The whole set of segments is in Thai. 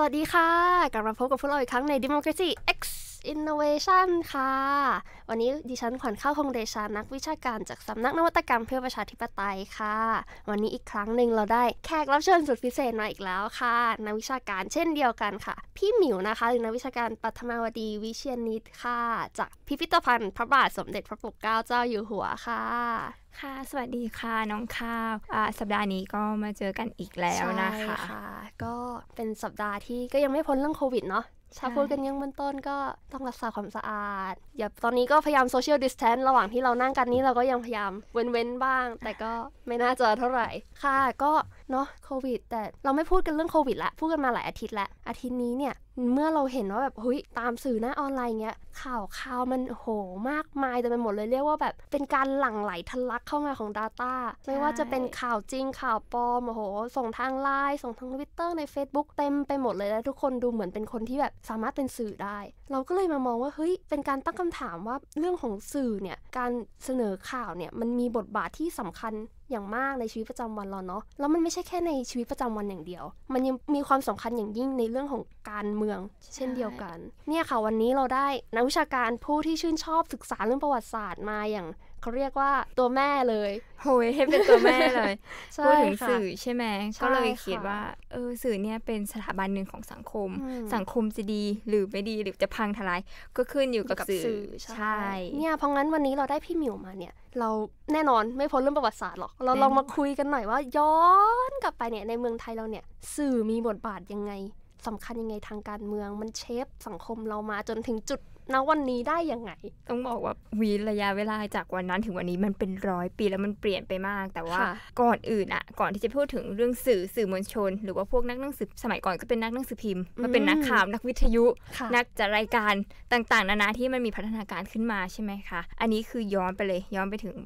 สวัสดีค่ะ กลับมาพบกับพวกเราอีกครั้งใน Democracy X Innovation ค่ะ วันนี้ดิฉันขวัญข้าวคงเดชานักวิชาการจากสำนักนวัตกรรมเพื่อประชาธิปไตยค่ะ วันนี้อีกครั้งหนึ่งเราได้แขกรับเชิญสุดพิเศษมาอีกแล้วค่ะนักวิชาการเช่นเดียวกันค่ะ พี่หมิวนะคะหรือนักวิชาการปัทมาวดีวิเชียนนิตค่ะ จากพิพิธภัณฑ์ พระบาทสมเด็จพระปกเกล้าเจ้าอยู่หัวค่ะค่ะ สวัสดีค่ะ น้องข้าวสัปดาห์นี้ก็มาเจอกันอีกแล้วนะคะ ก็เป็นสัปดาห์ที่ก็ยังไม่พ้นเรื่องโควิดเนาะถ้าพูดกันยังเบื้องต้นก็ต้องรักษาความสะอาดอย่าตอนนี้ก็พยายามโซเชียลดิสแทนระหว่างที่เรานั่งกันนี้เราก็ยังพยายามเว้นเว้นบ้าง แต่ก็ไม่น่าจะเท่าไหร่ค่ะก็เนาะโควิดแต่เราไม่พูดกันเรื่องโควิดละพูดกันมาหลายอาทิตย์ละอาทิตย์นี้เนี่ย เมื่อเราเห็นว่าแบบเฮ้ยตามสื่อหน้าออนไลน์ เงี้ย ข่าวข่าวมันโหมากมายแต่เป็นหมดเลยเรียกว่าแบบเป็นการหลั่งไหลทะลักเข้ามาของ Data ไม่ว่าจะเป็นข่าวจริง ข่าวปลอมโอ้โห ส่งทางไลน์ส่งทางทวิตเตอร์ใน Facebook เต็มไปหมดเลยแล้วทุกคนดูเหมือนเป็นคนที่แบบสามารถเป็นสื่อได้ เราก็เลยมามองว่าเฮ้ย เป็นการตั้งคำถามว่าเรื่องของสื่อเนี่ย การเสนอข่าวเนี่ยมันมีบทบาทที่สำคัญอย่างมากในชีวิตประจำวันเราเนาะ แล้วมันไม่ใช่แค่ในชีวิตประจำวันอย่างเดียว มันยังมีความสำคัญอย่างยิ่งในเรื่องของการเมือง เช่นเดียวกัน เนี่ยค่ะวันนี้เราได้นักวิชาการผู้ที่ชื่นชอบศึกษาเรื่องประวัติศาสตร์มาอย่างเขาเรียกว่าตัวแม่เลย โหยให้เป็นตัวแม่เลยพูดถึงสื่อใช่ไหมก็เลยคิดว่า เออ สื่อเนี่ยเป็นสถาบันหนึ่งของสังคม สังคมจะดีหรือไม่ดีหรือจะพังทลายก็ขึ้นอยู่กับสื่อ ใช่ เนี่ย เพราะงั้นวันนี้เราได้พี่มิวมาเนี่ย เราแน่นอนไม่พ้นเรื่องประวัติศาสตร์หรอก เราลองมาคุยกันหน่อยว่าย้อนกลับไปเนี่ยในเมืองไทยเราเนี่ย สื่อมีบทบาทยังไงสำคัญยังไงทางการเมืองมันเชฟสังคมเรามาจนถึงจุดณวันนี้ได้ยังไงต้องบอกว่าวีระยะเวลาจากวันนั้นถึงวันนี้มันเป็นร้อยปีแล้วมันเปลี่ยนไปมาก แต่ว่าก่อนอื่นอะก่อนที่จะพูดถึงเรื่องสื่อสื่อมวลชน หรือว่าพวกนักหนังสือสมัยก่อนก็เป็นนักหนังสือพิมพ์มาเป็นนักข่าว นักวิทยุ นักจัดรายการต่างๆนานาที่มันมีพัฒนาการขึ้นมาใช่ไหมคะอันนี้คือย้อนไปเลย ย้อนไปถึง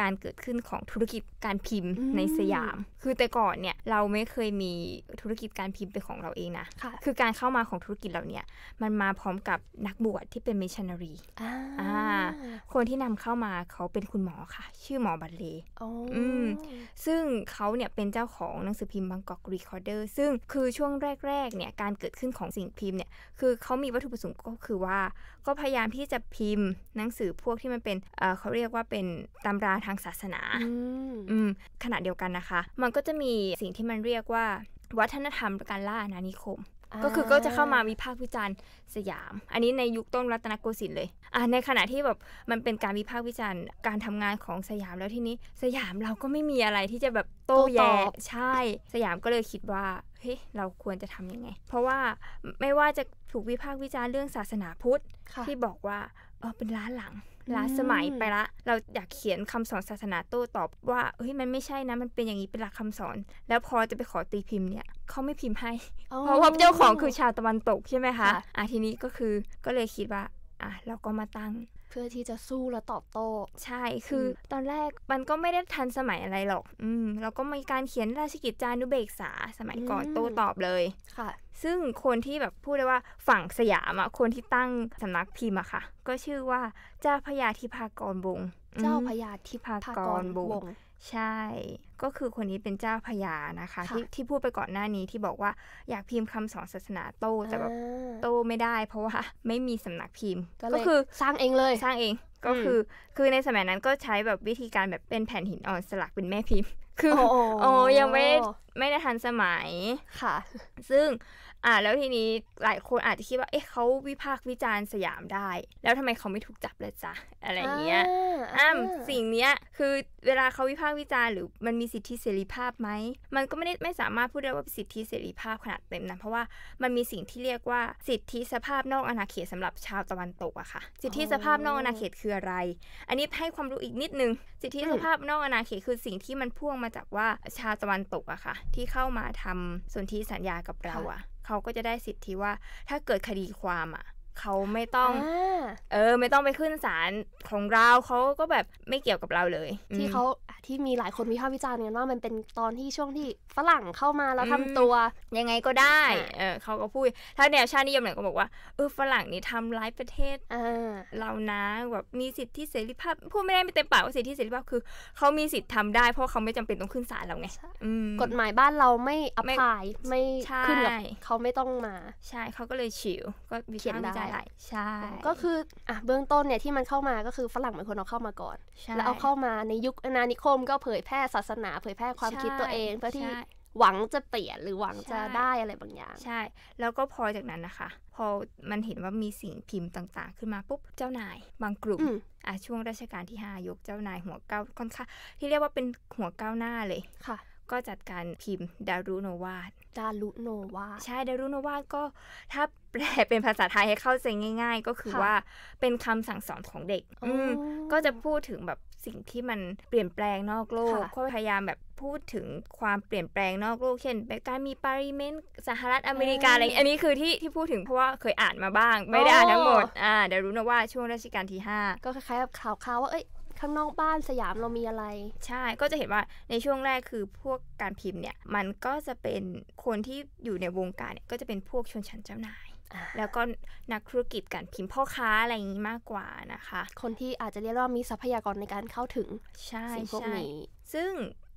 การเกิดขึ้นของธุรกิจการพิมพ์ในสยาม คือแต่ก่อนเนี่ยเราไม่เคยมีธุรกิจการพิมพ์เป็นของเราเองนะะคือการเข้ามาของธุรกิจเราเนี่ยมันมาพร้อมกับนักบวชที่เป็นมิชชันนารี คนที่นำเข้ามาเขาเป็นคุณหมอค่ะ ชื่อหมอบัลเลอืมซึ่งเขาเนี่ยเป็นเจ้าของหนังสือพิมพ์บางกอกรีคอร์เดอร์ซึ่งคือช่วงแรกๆเนี่ยการเกิดขึ้นของสิ่งพิมพ์เนี่ยคือ เขามีวัตถุประสงค์ก็คือว่าก็พยายามที่จะพิมพ์หนังสือพวกที่มันเป็นเเขาเรียกว่าเป็นตำราทางศาสนาอืมขณะเดียวกันนะคะ มันก็จะมีสิ่งที่มันเรียกว่า วัฒนธรรมการล่าอาณานิคมก็คือก็จะเข้ามาวิพากษ์วิจารณ์สยาม อันนี้ในยุคต้นรัตนโกสินทร์เลย อ่าในขณะที่แบบมันเป็นการวิพากษ์วิจารณ์การทำงานของสยามแล้วที่นี้สยามเราก็ไม่มีอะไรที่จะแบบโต้แย้งใช่ สยามก็เลยคิดว่าเฮ้ยเราควรจะทํำยังไง เพราะว่าไม่ว่าจะถูกวิพากษ์วิจารณ์เรื่องศาสนาพุทธ ที่บอกว่าออเป็นล้าหลังล้าสมัยไปละ เราอยากเขียนคำสอนศาสนาโต้ตอบ ว่า เฮ้ย มันไม่ใช่นะ มันเป็นอย่างนี้ เป็นหลักคำสอน แล้วพอจะไปขอตีพิมพ์เนี่ย เขาไม่พิมพ์ให้ เพราะว่าเจ้าของคือชาวตะวันตกใช่ไหมคะ อ่ะทีนี้ก็คือ ก็เลยคิดว่า อ่ะเราก็มาตั้งพื่อที่จะสู้และตอบโต้ใช่ คืออตอนแรกมันก็ไม่ได้ทันสมัยอะไรหรอก อืมแล้วก็มีการเขียนราชกิจจานุเบกษา สมัยก่อนโต้ตอบเลยค่ะ ซึ่งคนที่แบบพูดได้ว่าฝั่งสยามอะคนที่ตั้งสำนักพิมพ์อะค่ะ ก็ชื่อว่าเจ้าพญาธิพากรบงเจ้าพญาธิพากรบงใช่ ก็คือคนนี้เป็นเจ้าพญานะคะคะ ที่ที่พูดไปก่อนหน้านี้ที่บอกว่าอยากพิมพ์คำสอนศาสนาโต แต่แบบโตไม่ได้เพราะว่าไม่มีสำนักพิมพ์ก็คือสร้างเองเลย สร้างเองก็คือคือในสมัยนั้นก็ใช้แบบวิธีการแบบเป็นแผ่นหินอ่อนสลักเป็นแม่พิมพ์ คือโอ้ยังไม่ไม่ได้ทันสมัยค่ะ ซึ่งอ่าแล้วทีนี้หลายคนอาจจะคิดว่า เอ๊ะเขาวิพากษ์วิจารณ์สยามได้ แล้วทำไมเขาไม่ถูกจับเลยจ้ะอะไรเงี้ยอ้ามสิ่งเนี้ยคือเวลาเขาวิพากษ์วิจารณ์หรือมันมีสิทธิเสรีภาพไหม มันก็ไม่ได้ไม่สามารถพูดได้ว่าสิทธิเสรีภาพขนาดเต็มนะเพราะว่ามันมีสิ่งที่เรียกว่าสิทธิสภาพนอกอาณาเขตสำหรับชาวตะวันตกอะค่ะ สิทธิสภาพนอกอาณาเขตคืออะไร อันนี้ให้ความรู้อีกนิดนึง สิทธิสภาพนอกอาณาเขต คือสิ่งที่มันพ่วงมาจากว่าชาวตะวันตกอะค่ะที่เข้ามาทำสนธิสัญญากับเราอะเขาก็จะได้สิทธิว่าถ้าเกิดคดีความอะ่ะเขาไม่ต้องอเออไม่ต้องไปขึ้นศาลของเราเขาก็แบบไม่เกี่ยวกับเราเลย ที่เขาที่มีหลายคนวิพากษ์วิจารณ์กันว่ามันเป็นตอนที่ช่วงที่ฝรั่งเข้ามา แล้วทำตัวยังไงก็ได้เออเขาก็พูดถ้าแนวชาตินิยมเนี่ยก็บอกว่าเออฝรั่งนี่ทำร้ายประเทศเรานะแบบมีสิทธิเสรีภาพพูดไม่ได้ไม่เต็มปากว่าสิทธิเสรีภาพคือเขามีสิทธิ์ทำได้เพราะเขาไม่จำเป็นต้องขึ้นศาลเราไงกฎหมายบ้านเราไม่อภัยไม่ขึ้นกับเขาไม่ต้องมาใช่เขาก็เลยฉิวก็วิจารณ์หล่ใช่ ก็คืออ่ะเบื้องต้นเนี่ยที่มันเข้ามาก็คือฝรั่งเป็นคนเอาเข้ามาก่อนแล้วเอาเข้ามาในยุคอาานิคม ก็เผยแพร่ศาสนา เผยแพร่ความคิดตัวเอง เพื่อที่หวังจะเปลี่ยนหรือหวังจะได้อะไรบางอย่าง ใช่ แล้วก็พอจากนั้นนะคะ พอมันเห็นว่ามีสิ่งพิมพ์ต่างๆ ขึ้นมาปุ๊บเจ้านาย บางกลุ่มอ่ะช่วงรัชกาลที่5ยกเจ้านายหัวเก้าค่อนข้างที่เรียกว่าเป็นหัวเก้าหน้าเลยค่ะ ก็จัดการพิมพ์ดารุโนวาดดารุโนวาใช่ดารุโนวาก็ถ้าแปลเป็นภาษาไทยให้เข้าใจง่าย ๆ ก็คือว่าเป็นคำสั่งสอนของเด็กอืก็จะพูดถึงแบบสิ่งที่มันเปลี่ยนแปลงนอกโลก ก็พยายามแบบพูดถึงความเปลี่ยนแปลงนอกโลก เช่นการมีปริเมนสหรัฐอเมริกาอะไรอันนี้คือที่ที่พูดถึงเพราะว่าเคยอ่านมาบ้าง ไม่ได้อ่านทั้งหมดอ่าเดี๋ยวรู้นะว่าช่วงรัชกาลที่ 5 ก็คล้ายๆแบบข่าวๆว่าเอ้ยข้างนอกบ้านสยามเรามีอะไร ใช่ก็จะเห็นว่าในช่วงแรกคือพวกการพิมพ์เนี่ยมันก็จะเป็นคนที่อยู่ในวงการเนี่ยก็จะเป็นพวกชนชั้นเจ้านาย แล้วก็นักธุรกิจการพิมพ์พ่อค้าอะไรอย่างนี้มากกว่านะคะ คนที่อาจจะเรียกว่ามีทรัพยากรในการเข้าถึง ใช่ใช่ ซึ่ง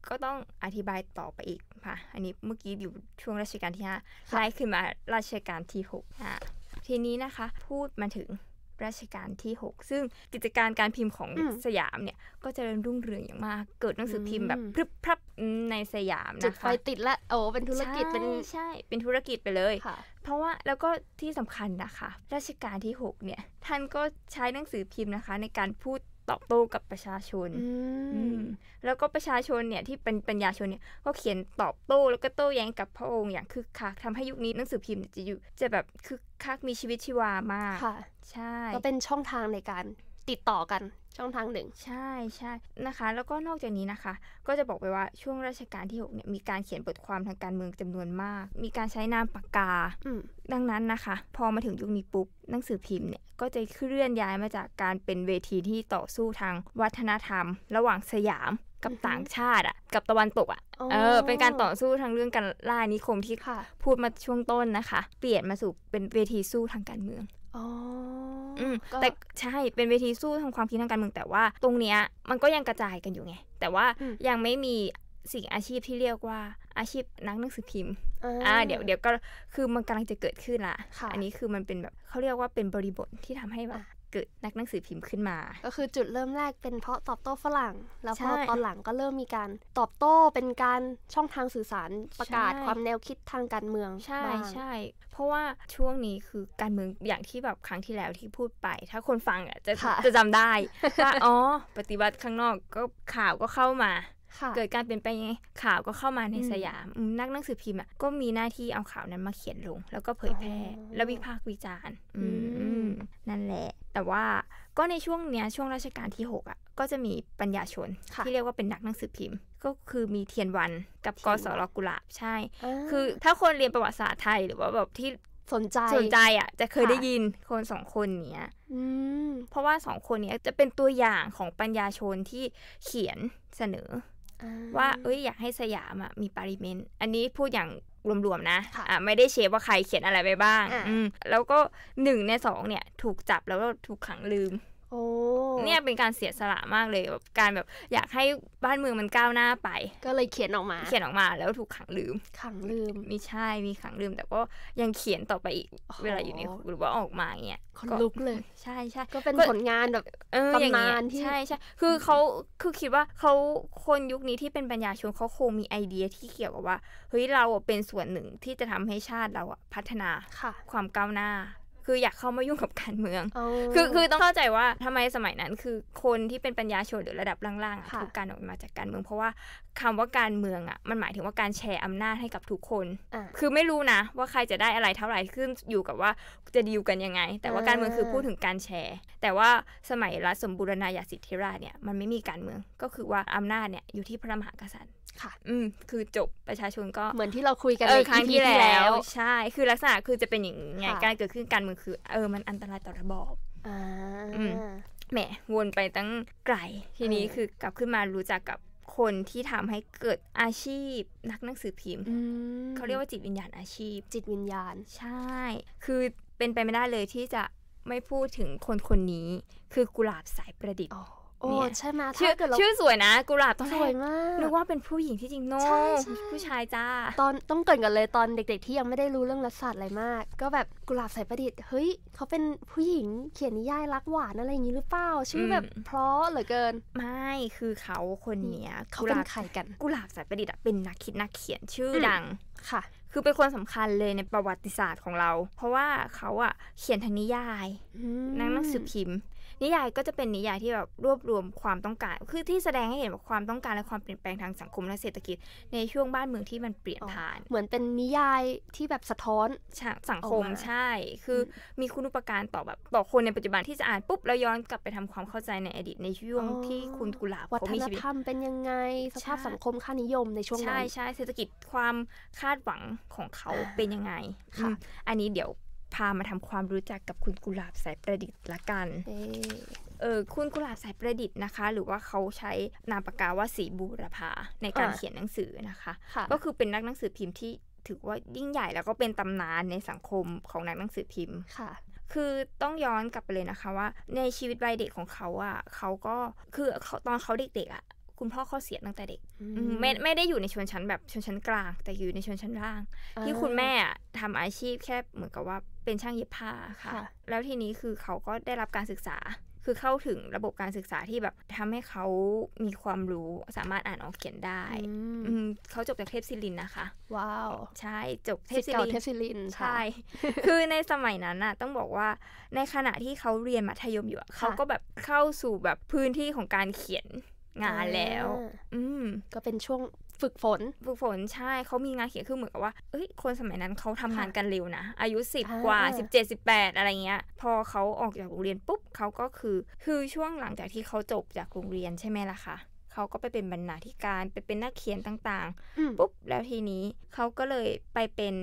ก็ต้องอธิบายต่อไปอีกค่ะอันนี้เมื่อกี้อยู่ช่วงราชการที่5ไล่ขึ้นมาราชการที่6ทีนี้นะคะพูดมาถึงรัชกาลที่ 6 ซึ่งกิจการการพิมพ์ของสยามเนี่ย ก็จะเริ่มรุ่งเรืองอย่างมาก เกิดหนังสือพิมพ์แบบ พรึบพรับ ในสยามนะคะจุดไฟติดละโอ้เป็นธุรกิจเป็นใช่เป็นธุรกิจไปเลยเพราะว่าแล้วก็ที่สำคัญนะคะรัชกาลที่6เนี่ยท่านก็ใช้หนังสือพิมพ์นะคะในการพูดตอบโต้กับประชาชน แล้วก็ประชาชนเนี่ย ที่เป็นปัญญาชนเนี่ย ก็เขียนตอบโต้แล้วก็โต้แย้งกับพระองค์อย่างคึกคักทำให้ยุคนี้หนังสือพิมพ์จะอยู่ จะแบบคึกคักมีชีวิตชีวามาก ค่ะ ใช่ ก็เป็นช่องทางในการติดต่อกันช่องทางหนึ่งใช่ใช่นะคะ แล้วก็นอกจากนี้นะคะ ก็จะบอกไปว่าช่วงราชการที่6เนี่ยมีการเขียนบทความทางการเมืองจำนวนมาก มีการใช้นามปากกาดังนั้นนะคะ พอมาถึงยุคนี้ปุ๊บหนังสือพิมพ์เนี่ยก็จะเคลื่อนย้ายมาจากการเป็นเวทีที่ต่อสู้ทางวัฒนธรรม ระหว่างสยามกับต่างชาติอ่ะกับตะวันตกอ่ะเออเป็นการต่อสู้ทางเรื่องการล่านิคมที่พูดมาช่วงต้นนะคะเปลี่ยนมาสู่เป็นเวทีสู้ทางการเมืองอ๋ออืมแต่ใช่เป็นเวทีสู้ทางความคิดทางการเมืองแต่ว่าตรงเนี้ยมันก็ยังกระจายกันอยู่ไง แต่ว่ายังไม่มีสิ่งอาชีพที่เรียกว่าอาชีพนักหนังสือพิมพ์อ่าเดี๋ยวเดี๋ยวก็คือมันกำลังจะเกิดขึ้นละอันนี้คือมันเป็นแบบเขาเรียกว่าเป็นบริบทที่ทำให้แบบเกิดนักหนังสือพิมพ์ขึ้นมา ก็คือจุดเริ่มแรก เป็นเพราะตอบโต้ฝรั่ง แล้วพอตอนหลังก็เริ่มมีการ ตอบโต้เป็นการช่องทางสื่อสารประกาศ ความแนวคิดทางการเมือง ใช่ใช่ เพราะว่าช่วงนี้คือการเมืองอย่างที่แบบครั้งที่แล้วที่พูดไป ถ้าคนฟังอ่ะจะจะจำได้ว่าอ๋อปฏิบัติข้างนอกก็ข่าวก็เข้ามาเกิดการเปลี่ยนแปลงงไงข่าวก็เข้ามาในสยามนักหนังสือพิมพ์ก็มีหน้าที่เอาข่าวนั้นมาเขียนลง แล้วก็เผยแพร่และวิพากษ์วิจารณ์มนั่นแหละ แต่ว่าก็ในช่วงเนี้ยช่วงราชการที่6อะ่ะก็จะมีปัญญาชนที่เรียกว่าเป็นนักหนังสือพิมพ์ ก็คือมีเทียนวัน กับกสรกุลาบ ใช่ คือถ้าคนเรียนประวัติศาสตร์ไทยหรือว่าแบบที่สนใจสนใจอ่ะ จะเคยได้ยินคนสองคนเนี้ยเพราะว่าสองคนเนี้ยจะเป็นตัวอย่างของปัญญาชนที่เขียนเสนอว่าเอ้ยอยากให้สยามอ่ะมีปาริเมนอันนี้พูดอย่างรวมๆนะะะไม่ได้เชฟว่าใครเขียนอะไรไปบ้าง แล้วก็หนึ่งในสองเนี่ยถูกจับแล้วก็ถูกขังลืมเนี่ยเป็นการเสียสละมากเลยแบบการแบบอยากให้บ้านเมืองมันก้าวหน้าไป ก็เลยเขียนออกมา เขียนออกมาแล้วถูกขังลืม ขังลืมมีใช่ มีขังลืม แต่ก็ยังเขียนต่อไปอีกเวลาอยู่ในหรือว่าออกมาเนี่ยคนลุกเลยใช่ใช่ก็เป็นผลงานแบบตยนานที่ใช่ใช่คือเขาคือคิดว่าเขาคนยุคนี้ที่เป็นปัญญาชนเขาคงมีไอเดียที่เกี่ยวกับว่าเฮ้ยเราเป็นส่วนหนึ่งที่จะทำให้ชาติเราพัฒนาความก้าวหน้าคืออยากเข้ามายุ่งกับการเมือง คือคือต้องเข้าใจว่าทำไมสมัยนั้นคือคนที่เป็นปัญญาชนหรือระดับล่างๆถูกการออกมาจากการเมือง เพราะว่าคำว่าการเมืองอ่ะมันหมายถึงว่าการแชร์อำนาจให้กับทุกคน คือไม่รู้นะ ว่าใครจะได้อะไรเท่าไหร่ขึ้นอยู่กับว่าจะดีลกันยังไง แต่ว่าการเมืองคือพูดถึงการแชร์ แต่ว่าสมัยรัฐสมบูรณาญาสิทธิราชเนี่ยมันไม่มีการเมือง ก็คือว่าอำนาจเนี่ยอยู่ที่พระมหากษัตริย์ค่ะ อืม คือจบประชาชนก็เหมือนที่เราคุยกันในครั้งที่แล้ว ใช่ คือ ลักษณะคือจะเป็นอย่างไงการเกิดขึ้นการเมืองคือ เออ มันอันตรายต่อระบอบอ่า แหม วนไปตั้งไกล ทีนี้คือกลับขึ้นมารู้จักกับคนที่ทำให้เกิดอาชีพนักหนังสือพิมพ์ เขาเรียกว่าจิตวิญญาณอาชีพ จิตวิญญาณ ใช่ คือเป็นไปไม่ได้เลยที่จะไม่พูดถึงคนคนนี้ คือกุหลาบสายประดิษฐ์โอ้ใช่ไหมชื่อชื่อสวยนะ กุหลาบตอนสวยมากนึกว่าเป็นผู้หญิงที่จริงโน่ผู้ชายจ้าตอนต้องเกิดกันเลยตอนเด็ก ๆ ที่ยังไม่ได้รู้เรื่องรัศาสตร์อะไรมาก ก็แบบกุหลาบสายประดิษฐ์เฮ้ยเขาเป็นผู้หญิงเขียนนิยายรักหวานอะไรอย่างนี้หรือเปล่าชื่อแบบเพราะเหลือเกินไม่คือเขาคนเนี้ยเขาเป็นใครกันกุหลาบสายประดิษฐ์เป็นนักคิดนักเขียนชื่อดังค่ะ คือเป็นคนสำคัญเลยในประวัติศาสตร์ของเรา เพราะว่าเขาอ่ะเขียนทางนิยายนังหนังสือพิมพ์นิยาย ก็จะเป็นนิยายที่แบบรวบรวมความต้องการ คือที่แสดงให้เห็นว่าความต้องการและความเปลี่ยนแปลงทางสังคมและเศรษฐกิจในช่วงบ้านเมืองที่มันเปลี่ยนผ่าน เหมือนเป็นนิยายที่แบบสะท้อนสังคมใช่ คือมีคุณอุปการต่อแบบต่อคนในปัจจุบันที่จะอ่านปุ๊บแล้วย้อนกลับไปทำความเข้าใจในอดีต ในช่วงที่คุณกุหลาบวัฒนธรรมเป็นยังไง สภาพสังคมค่านิยมในช่วงนั้นใช่ใช่เศรษฐกิจความคาดหวังของเขาเป็นยังไงค่ะอันนี้เดี๋ยวพามาทำความรู้จักกับคุณกุหลาบสายประดิษฐ์ละกัน เออคุณกุหลาบสายประดิษฐ์นะคะ หรือว่าเขาใช้นามปากกาว่าสีบูรพาในการเขียนหนังสือนะคะะก็คือเป็นนักหนังสือพิมพ์ที่ถือว่ายิ่งใหญ่แล้วก็เป็นตำนานในสังคมของนักหนังสือพิมพ์ค่ะ คือต้องย้อนกลับไปเลยนะคะว่าในชีวิตวัยเด็กของเขาอะ่ะเขาก็คือตอนเขาเด็กๆอะ่ะคุณพ่อเขาเสียตั้งแต่เด็กไม่ไม่ได้อยู่ในชนชั้นแบบชนชั้นกลางแต่อยู่ในชนชั้นล่าง ที่คุณแม่ทำอาชีพแค่เหมือนกับว่าเป็นช่างเย็บผ้าค่ะ แล้วทีนี้คือเขาก็ได้รับการศึกษา คือเข้าถึงระบบการศึกษาที่แบบทำให้เขามีความรู้สามารถอ่านออกเขียนได้เขาจบจากเทพศิลินนะคะ ว้าว ใช่จบเทพศิลินเทพศิลินใช่คือในสมัยนั้นน่ะ ต้องบอกว่าในขณะที่เขาเรียนมัธยมอยู่เขาก็แบบเข้าสู่แบบพื้นที่ของการเขียนงานแล้ว อืมก็เป็นช่วงฝึกฝนฝึกฝนใช่เขามีงานเขียนคือเหมือนกับว่าเอ้ยคนสมัยนั้นเขาทำงานกันเร็วนะอายุ10กว่า17 18 อะไรเงี้ย พอเขาออกจากโรงเรียนปุ๊บเขาก็คือคือช่วงหลังจากที่เขาจบจากโรงเรียนใช่ไหมล่ะคะเขาก็ไปเป็นบรรณาธิการไปเป็นนักเขียนต่างๆปุ๊บ แล้วทีนี้เขาก็เลยไปเป็น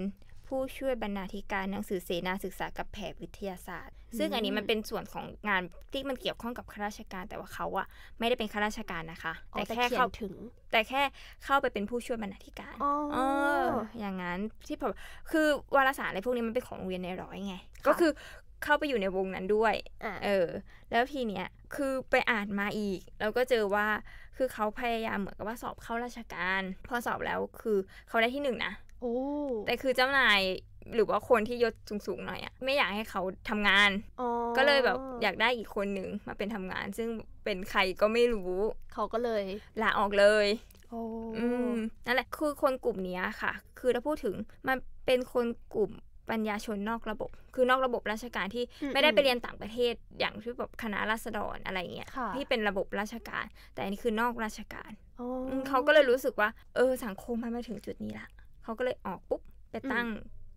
ผู้ช่วยบรรณาธิการหนังสือเสนาศึกษากับแผนวิทยาศาสตร์ ซึ่งอันนี้มันเป็นส่วนของงานที่มันเกี่ยวข้องกับข้าราชการ แต่ว่าเขาอะไม่ได้เป็นข้าราชการนะคะ แต่แค่เข้าถึง แต่แค่เข้าไปเป็นผู้ช่วยบรรณาธิการอ๋ออย่างนั้นที่ผมคือวารสารอะไรพวกนี้มันเป็นของเรียนในร้อยไง ก็คือเข้าไปอยู่ในวงนั้นด้วยอเออ แล้วทีเนี้ยคือไปอ่านมาอีก แล้วก็เจอว่าคือเขาพยายามเหมือนกับว่าสอบเข้าราชการพอสอบแล้วคือเขาได้ที่หนึ่งนะแต่คือเจ้านายหรือว่าคนที่ยศสูงๆหน่อยอะไม่อยากให้เขาทำงาน ก็เลยแบบอยากได้อีกคนหนึ่งมาเป็นทำงาน ซึ่งเป็นใครก็ไม่รู้เขาก็เลยลาออกเลยนั่นแหละคือคนกลุ่มนี้ค่ะ คือถ้าพูดถึงมันเป็นคนกลุ่มปัญญาชนนอกระบบ คือนอกระบบราชการที่ไม่ได้ไปเรียนต่างประเทศอย่างที่แบบคณะราษฎรอะไรเงี้ยที่เป็นระบบราชการแต่อันนี้คือนอกราชการเขาก็เลยรู้สึกว่า เออสังคมมันมาถึงจุดนี้ละเขาก็เลยออกปุ๊บไปตั้ง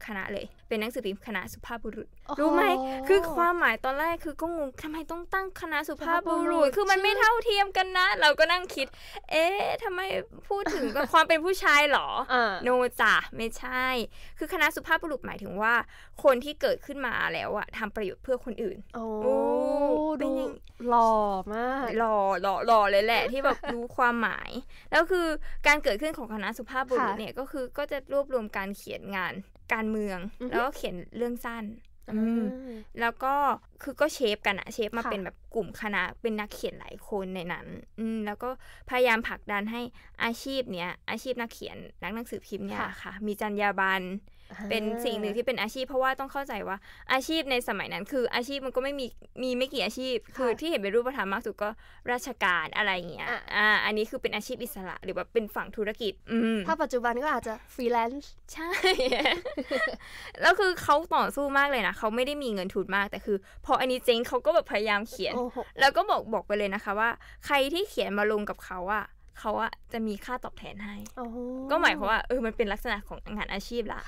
คณะเลยเป็นหนังสือพิมพ์คณะสุภาพบุรุษ รู้ไหมคือความหมายตอนแรกคือก็งงทำไมต้องตั้งคณะสุภาพบุรุษคือมันไม่เท่าเทียมกันนะ เราก็นั่งคิด เอ๊ะทำไมพูดถึงความเป็นผู้ชายหรอโนจ่ะไม่ใช่ คือคณะสุภาพบุรุษหมายถึงว่า คนที่เกิดขึ้นมาแล้วอะทำประโยชน์เพื่อคนอื่นโอ้ดูหล่อมากหล่อหล่อหล่อเลยแหละ ที่แบบรู้ความหมายแล้วคือการเกิดขึ้นของคณะสุภาพบุรุษเนี่ยก็คือก็จะรวบรวมการเขียนงานการเมืองแล้วก็เขียนเรื่องสั้น แล้วก็คือก็เชฟกันอะเชฟมาเป็นแบบกลุ่มคณะเป็นนักเขียนหลายคนในนั้นอืแล้วก็พยายามผลักดันให้อาชีพเนี้ย อาชีพนักเขียนนักหนังสือพิมพ์เนี่ยค่ะมีจรรยาบรรณเป็นสิ่งหนึ่งที่เป็นอาชีพ เพราะว่าต้องเข้าใจว่าอาชีพในสมัยนั้นคืออาชีพมันก็ไม่มีมีไม่กี่อาชีพ คือที่เห็นเป็นรูปธรรมมากสุดก็ราชการอะไรเงี้ยอ่าอันนี้คือเป็นอาชีพอิสระหรือว่าเป็นฝั่งธุรกิจอืมถ้าปัจจุบันก็อาจจะฟรีแลนซ์ใช่แล้วคือเขาต่อสู้มากเลยนะเขาไม่ได้มีเงินทุนมากแต่คือพออันนี้เจ๊งเขาก็แบบพยายามเขียนแล้วก็บอกบอกไปเลยนะคะว่า ใครที่เขียนมาลงกับเขาอะเขาอะจะมีค่าตอบแทนให้ก็หมายความว่าเออมันเป็นลักษณะของงานอาชีพละ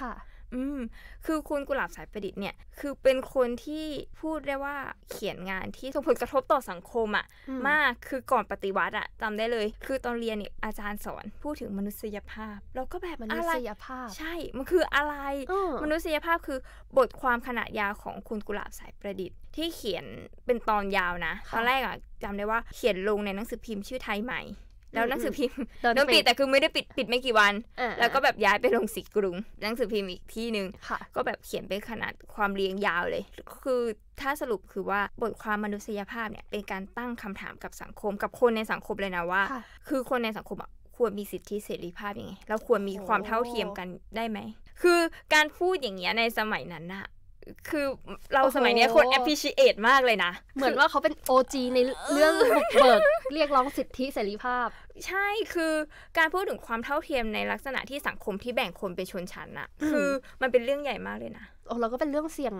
อืมคือคุณกุหลาบสายประดิษฐ์เนี่ยคือเป็นคนที่พูดได้ว่าเขียนงานที่ส่งผลกระทบต่อสังคมอะ่ะมากคือก่อนปฏิวัติอะ่ะจำได้เลยคือตอนเรียนเนี่ยอาจารย์สอน พูดถึงมนุษยภาพเราก็แบบมนุษยภาพใช่ มันคืออะไรมนุษยภาพคือบทความขนาดยาวของคุณกุหลาบสายประดิษฐ์ ที่เขียนเป็นตอนยาวนะตอนแรกอะ่ะจำได้ว่าเขียนลงในหนังสือพิมพ์ชื่อไทยใหม่แล้วหนังสือพิมพ์โดนปิดแต่คือไม่ได้ปิดปิดไม่กี่วัน แล้วก็แบบย้ายไปลงสีกรุง หนังสือพิมพ์อีกที่หนึ่งก็แบบเขียนเป็นขนาดความเรียงยาวเลย คือถ้าสรุปคือว่า บทความมนุษยภาพเนี่ยเป็นการตั้งคำถามกับสังคม กับคนในสังคมเลยนะว่า คือคนในสังคมอ่ะควรมีสิทธิเสรีภาพยังไง เราควรมีความเท่าเทียมกันได้ไหมคือการพูดอย่างเงี้ยในสมัยนั้นอะคือเราสมัยนี้คนแอฟ r ิ c i a t e มากเลยนะ เหมือนว่าเขาเป็น OG ในเรื่องบุกเบิกเรียกร้องสิทธิเสรีภาพใช่ คือการพูดถึงความเท่าเทียมในลักษณะที่สังคมที่แบ่งคนเป็นชนชั้นอะคือมันเป็นเรื่องใหญ่มากเลยนะโอ้เราก็เป็นเรื่องเสี่ยง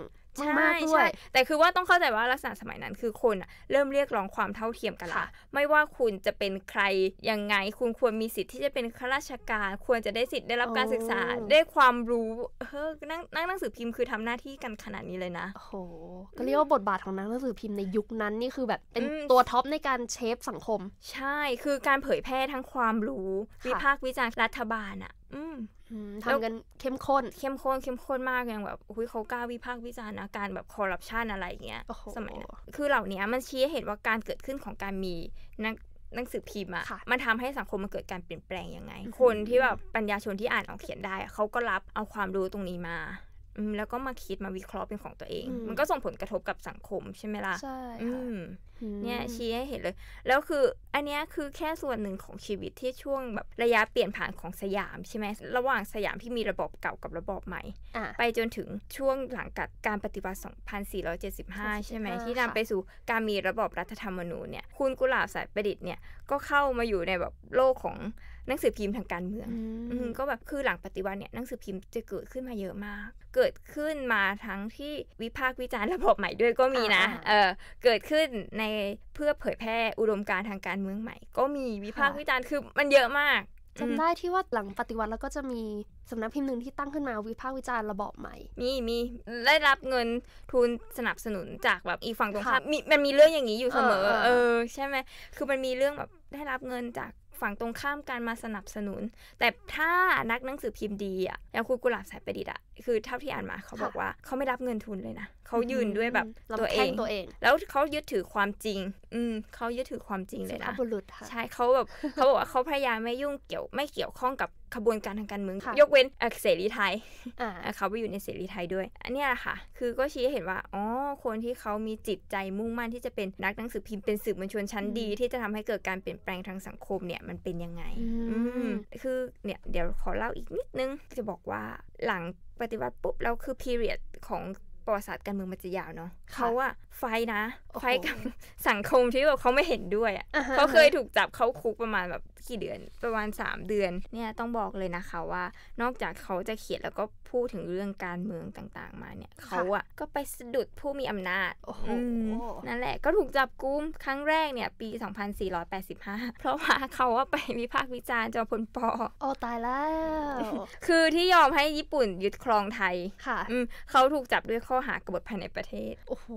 มากด้วย แต่คือว่าต้องเข้าใจว่าลักษณะสมัยนั้นคือคนอะเริ่มเรียกร้องความเท่าเทียมกันละ ไม่ว่าคุณจะเป็นใครยังไง คุณควรมีสิทธิ์ที่จะเป็นข้าราชการ ควรจะได้สิทธิ์ได้รับการศึกษา ได้ความรู้เฮ้ยนั่งนั่งหนังสือพิมพ์คือทำหน้าที่กันขนาดนี้เลยนะโอ้โหก็เรียกว่าบทบาทของนักหนังสือพิมพ์ในยุคนั้นนี่คือแบบเป็นตัวท็อปในการเชฟสังคมใช่คือการเผยพร่ทั้งความรู้ วิพากษ์วิจารณ์รัฐบาลอ่ะ อืมทำกันเข้มข้น เข้มข้น เข้มข้นมาก อย่างแบบอุ้ยเขากล้าวิพากษ์วิจารณ์อาการแบบคอร์รัปชันอะไรเงี้ย สมัยนั้นคือเหล่านี้มันชี้เห็นว่าการเกิดขึ้นของการมีนักหนังสือพิมพ์อะะมันทำให้สังคมมันเกิดการเปลี่ยนแปลงยังไง คนที่แบบ ปัญญาชนที่อ่านออกเขียนได้ เขาก็รับเอาความรู้ตรงนี้มาแล้วก็มาคิดมาวิเคราะห์เป็นของตัวเอง มันก็ส่งผลกระทบกับสังคมใช่ไหมล่ะใช่เนี่ยชี้ให้เห็นเลย แล้วคืออันนี้คือแค่ส่วนหนึ่งของชีวิตที่ช่วงแบบระยะเปลี่ยนผ่านของสยามใช่ไหมระหว่างสยามที่มีระบบเก่ากับระบบใหม่ ไปจนถึงช่วงหลังกับการปฏิวัติ 2475 ใช่ไหม ที่นำไปสู่การมีระบบรัฐธรรมนูญเนี่ย คุณกุหลาบสายประดิษฐ์เนี่ย ก็เข้ามาอยู่ในแบบโลกของหนังสือพิมพ์ทางการเมืองอก็แบบคือหลังปฏิวัติเนี่ยหนังสือพิมพ์จะเกิดขึ้นมาเยอะมาก เกิดขึ้นมาทั้งที่วิพากษ์วิจารณ์ระบบใหม่ด้วย ก็มีนะเออเกิดขึ้นในเพื่อเผยแพร่อุดมการทางการเมืองใหม่ ก็มีวิพากษ์วิจารณ์คือมันเยอะมากจำได้ที่ว่าหลังปฏิวัติแล้วก็จะมีสำนักพิมพ์หนึ่งที่ตั้งขึ้นมา วิพากษ์วิจารณ์ระบอบใหม่ มีมีได้รับเงินทุนสนับสนุนจากแบบอีกฝั่งตรงข้ามมมันมีเรื่องอย่างนี้อยู่เสมอ เออใช่ไหมคือมันมีเรื่องแบบได้รับเงินจากฝั่งตรงข้ามการมาสนับสนุน แต่ถ้านักหนังสือพิมพ์ดีอะอย่างคุณกุหลาบสายประดิษฐ์อะคือเท่าที่อ่านมาเขาบอกว่าเขาไม่รับเงินทุนเลยนะเขายืนด้วยแบบ ตัวเองตัวเองแล้วเขายึดถือความจริงอืมเขายึดถือความจริงเลยนะใช่เขาแบบเขาบอกว่าเขาพยายามไม่ยุ่งเกี่ยวไม่เกี่ยวข้องกับขบวนการทางการเมืองยกเว้นเสรีไทยเขาไปอยู่ในเสรีไทยด้วยอันนี้แหละค่ะ คือก็ชี้เห็นว่าอ๋อคนที่เขามีจิตใจมุ่งมั่นที่จะเป็นนักหนังสือพิมพ์เป็นสื่อมวลชนชั้นดี ที่จะทำให้เกิดการเปลี่ยนแปลงทางสังคมเนี่ยมันเป็นยังไงอืมคือเนี่ยเดี๋ยวขอเล่าอีกนิดนึงจะบอกว่าหลังปฏิวัติปุ๊บแล้วคือ period ของประวัติศาสตร์การเมืองมันจะยาวเนาะเขาอะไฟนะ ไฟกับสังคมที่แบบเขาไม่เห็นด้วยอ่ะเขาเคยถูกจับเข้าคุกประมาณแบบกี่เดือนประมาณ 3 เดือน เนี่ยต้องบอกเลยนะคะว่านอกจากเขาจะเขียนแล้วก็พูดถึงเรื่องการเมืองต่างๆมาเนี่ย เขาอ่ะก็ไปสะดุดผู้มีอำนาจนั่นแหละ ก็ถูกจับกุมครั้งแรกเนี่ยปี 2485 เพราะว่าเขาว่าไปวิพากษ์วิจารณ์จอมพลปอโอ้ตายแล้ว คือที่ยอมให้ญี่ปุ่นยึดครองไทยค่ะเขาถูกจับด้วยข้อหากบฏภายในประเทศ โอ้โห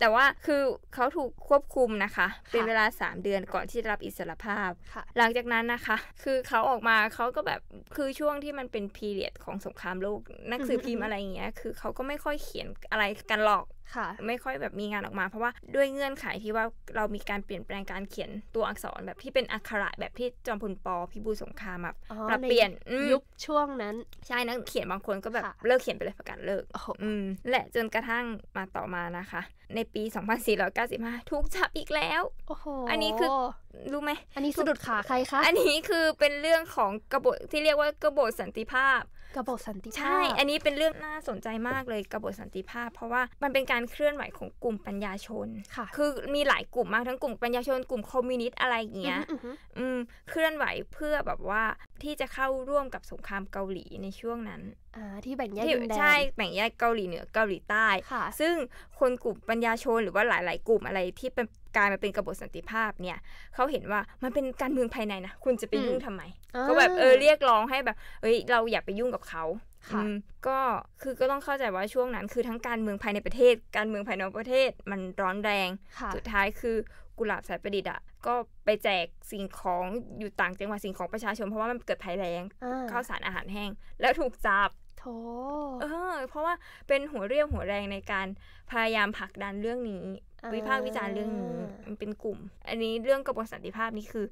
แต่ว่าคือเขาถูกควบคุมนะคะ เป็นเวลา 3 เดือนก่อนที่จะรับอิสรภาพ หลังจากนั้นนะคะ คือเขาออกมาเขาก็แบบคือช่วงที่มันเป็นพีเรียดของสงครามโลกนักสือพิมพ์อะไรอย่างเงี้ย คือเขาก็ไม่ค่อยเขียนอะไรกันหรอกค่ะไม่ค่อยแบบมีงานออกมาเพราะว่าด้วยเงื่อนไขที่ว่าเรามีการเปลี่ยนแปลงการเขียนตัวอักษรแบบที่เป็นอักขระแบบที่จอมพลปอพิบูลสงครามแบบปรับเปลี่ยนยุคช่วงนั้น ใช่นักเขียนบางคนก็แบบเลิกเขียนไปเลยประกาศเลิกอืมและจนกระทั่งมาต่อมานะคะ ในปี 2495 ถูกจับอีกแล้วโอ้โหอันนี้คือรู้ไหม อันนี้สะดุดขาใครคะ อันนี้คือเป็นเรื่องของกบฏที่เรียกว่ากบฏสันติภาพกบฏสันติภาพใช่ อันนี้เป็นเรื่องน่าสนใจมากเลยกบฏสันติภาพ เพราะว่ามันเป็นการเคลื่อนไหวของกลุ่มปัญญาชนค่ะ คือมีหลายกลุ่มมากทั้งกลุ่มปัญญาชนกลุ่มคอมมิวนิสต์อะไรอย่างเงี้ยอืม เคลื่อนไหวเพื่อแบบว่า ที่จะเข้าร่วมกับสงครามเกาหลีในช่วงนั้นที่แบ่งแยกดินแดนใช่แบ่งแยกเกาหลีเหนือเกาหลีใต้ซึ่งคนกลุ่มปัญญาชนหรือว่าหลาย ๆ กลุ่มอะไรที่เป็นกลายมาเป็นกบฏสันติภาพเนี่ยเขาเห็นว่ามันเป็นการเมืองภายในนะ คุณจะไปยุ่งทำไมก็แบบเออเรียกร้องให้แบบเอ้ยเราอย่าไปยุ่งกับเขาก็คือก็ต้องเข้าใจว่าช่วงนั้น คือทั้งการเมืองภายในประเทศ การเมืองภายนอกประเทศ มันร้อนแรง สุดท้ายคือกุหลาบสายประดิษฐ์อ่ะก็ไปแจกสิ่งของอยู่ต่างจังหวัดสิ่งของประชาชน เพราะว่ามันเกิดภัยแรงข้าวสารอาหารแห้งแล้วถูกจับถเออเพราะว่าเป็นหัวเรี่ยวหัวแรงในการพยายามผลักดันเรื่องนี้ วิพากษ์วิจารณ์เรื่องนี้มันเป็นกลุ่ม อันนี้เรื่องกระบวนสันติภาพนี่คือ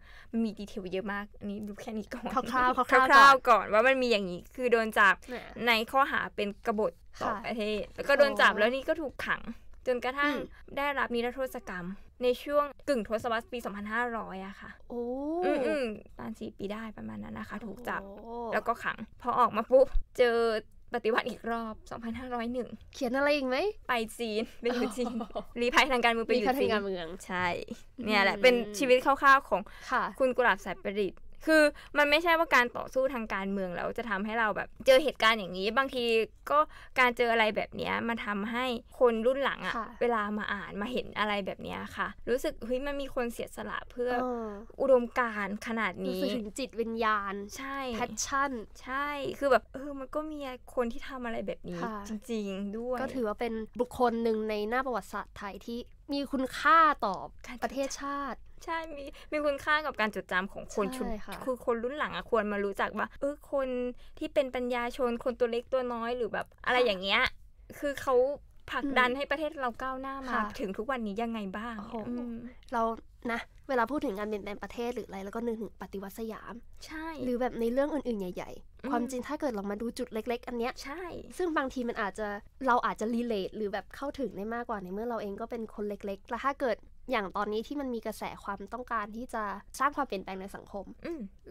มีดีเทลเยอะมากอันนี้ดูแค่นี้ก่อนคร่าวๆคร่าวๆก่อนว่ามันมีอย่างนี้คือโดนจับในข้อหาเป็นกบฏต่อประเทศแล้วก็โดนจับแล้วนี่ก็ถูกขังจนกระทั่งได้รับนิรโทษกรรม ในช่วงกึ่งทศวรรษปี 2500อะค่ะ โอ้อประมาณสี่ปีได้ประมาณนั้นนะคะ ถูกจับแล้วก็ขังพอออกมาปุ๊บ เจอปฏิวัติอีกรอบ 2501 เขียนอะไรอีกไหม ไปจีนไปอยู่จีนรีภัยทางการเมืองไปอยู่จีนางการเมืองใช่ เนี่ยแหละ เป็นชีวิตคร่าวๆ ของคุณกุหลาบสายประดิษฐ์คือมันไม่ใช่ว่าการต่อสู้ทางการเมืองแล้วจะทำให้เราแบบ เจอเหตุการณ์อย่างนี้ บางทีก็การเจออะไรแบบนี้มันทำให้คนรุ่นหลังอะะเวลามาอ่านมาเห็นอะไรแบบนี้ค่ะ รู้สึกเฮ้ยมันมีคนเสียสละเพื่อออุดมการขนาดนี้รู้สึกจิตวิญญาณ ใช่แพชชั่น ใช่ คือแบบเออมันก็มีคนที่ทำอะไรแบบนี้จริงๆ ด้วยก็ถือว่าเป็นบุคคลหนึ่งในหน้าประวัติศาสตร์ไทยที่ มีคุณค่าต่อประเทศชาติใช่มีมีคุณค่ากับการจดจำของคนชุดคือคนรุ่นหลังอะควรมารู้จักว่าเออคนที่เป็นปัญญาชนคนตัวเล็กตัวน้อยหรือแบบอะไรอย่างเงี้ย คือเขาผลักดันให้ประเทศเราก้าวหน้ามา ถึงทุกวันนี้ยังไงบ้างเรานะเวลาพูดถึงการเปลี่ยนแปลงประเทศหรืออะไร แล้วก็นึกถึงปฏิวัติสยาม ใช่ หรือแบบในเรื่องอื่นๆ ใหญ่ๆ ความจริงถ้าเกิดเรามาดูจุดเล็ก ๆ อันเนี้ยใช่ ซึ่งบางทีมันอาจจะเราอาจจะรีเลทหรือแบบเข้าถึงได้มากกว่าในเมื่อเราเองก็เป็นคนเล็ก ๆ แล้วถ้าเกิดอย่างตอนนี้ที่มันมีกระแสความต้องการที่จะสร้างความเปลี่ยนแปลงในสังคม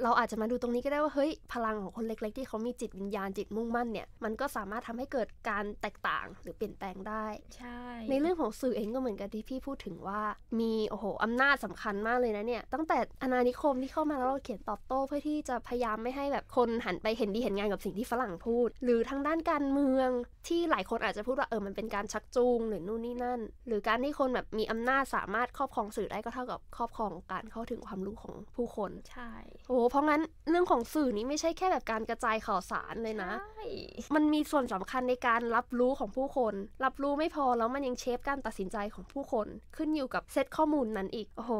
เราอาจจะมาดูตรงนี้ก็ได้ว่าเฮ้ยพลังของคนเล็กๆที่เขามีจิตวิญญาณจิตมุ่งมั่นเนี่ยมันก็สามารถทำให้เกิดการแตกต่างหรือเปลี่ยนแปลงได้ ใช่ ในเรื่องของสื่อเองก็เหมือนกันที่พี่พูดถึงว่ามีโอ้โหอำนาจสำคัญมากเลยนะเนี่ย ตั้งแต่อนานิคมที่เข้ามาแล้วเราเขียนตอบโต้เพื่อที่จะพยายามไม่ให้แบบคนหันไปเห็นดีเห็นงานกับสิ่งที่ฝรั่งพูด หรือทางด้านการเมืองที่หลายคนอาจจะพูดว่าเออมันเป็นการชักจูงหรือนู่นนี่นั่น หรือการที่คนแบบมีอานาจสามารถารถครอบครองสื่อได้ก็เท่ากับครอบครองการเข้าถึงความรู้ของผู้คน ใช่ โอ้เพราะงั้นเรื่องของสื่อนี้ไม่ใช่แค่แบบการกระจายข่าวสารเลยนะมันมีส่วนสำคัญในการรับรู้ของผู้คน รับรู้ไม่พอแล้วมันยังเชฟการตัดสินใจของผู้คน ขึ้นอยู่กับเซตข้อมูลนั้นอีก โอ้โห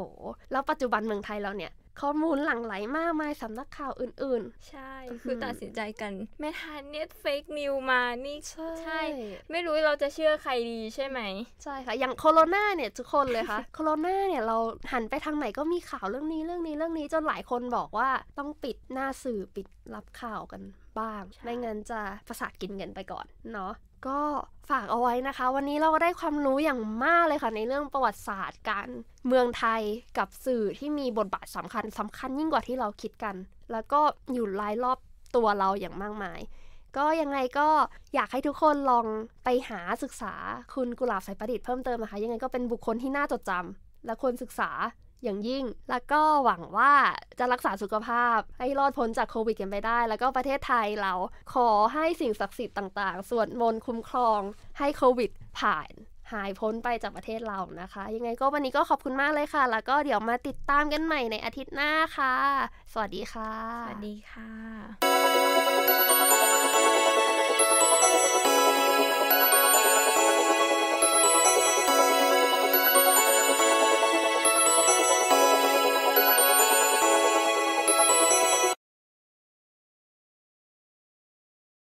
แล้วปัจจุบันเมืองไทยเราเนี่ยข้อมูลหลั่งไหลมากมายสำนักข่าวอื่น ๆ ใช่ คือตัดสินใจกันไม่ทันเนี่ยเฟกนิวมานี่ใช่ ใชไม่รู้เราจะเชื่อใครดีใช่ไหม ใช่ค่ะ อย่างโคโรนาเนี่ยทุกคนเลยค่ะ โคโรนาเนี่ยเราหันไปทางไหนก็มีข่าวเรื่องนี้เรื่องนี้เรื่องนี้ จนหลายคนบอกว่าต้องปิดหน้าสื่อปิดรับข่าวกันบ้าง ไม่งั้นจะประสาทกินกันไปก่อนเนาะก็ฝากเอาไว้นะคะวันนี้เราก็ได้ความรู้อย่างมากเลยค่ะในเรื่องประวัติศาสตร์การเมืองไทยกับสื่อที่มีบทบาทสำคัญสำคัญยิ่งกว่าที่เราคิดกัน แล้วก็อยู่รายรอบตัวเราอย่างมากมาย ก็ยังไงก็อยากให้ทุกคนลองไปหาศึกษาคุณกุหลาบสายประดิษฐ์เพิ่มเติมนะคะยังไงก็เป็นบุคคลที่น่าจดจำและควรศึกษาอย่างยิ่งแล้วก็หวังว่าจะรักษาสุขภาพให้รอดพ้นจากโควิดกันไปได้ แล้วก็ประเทศไทยเราขอให้สิ่งศักดิ์สิทธิ์ต่างๆ สวดมนต์คุ้มครอง ให้โควิดผ่านหายพ้นไปจากประเทศเรานะคะ ยังไงก็วันนี้ก็ขอบคุณมากเลยค่ะ แล้วก็เดี๋ยวมาติดตามกันใหม่ในอาทิตย์หน้าค่ะ สวัสดีค่ะสวัสดีค่ะ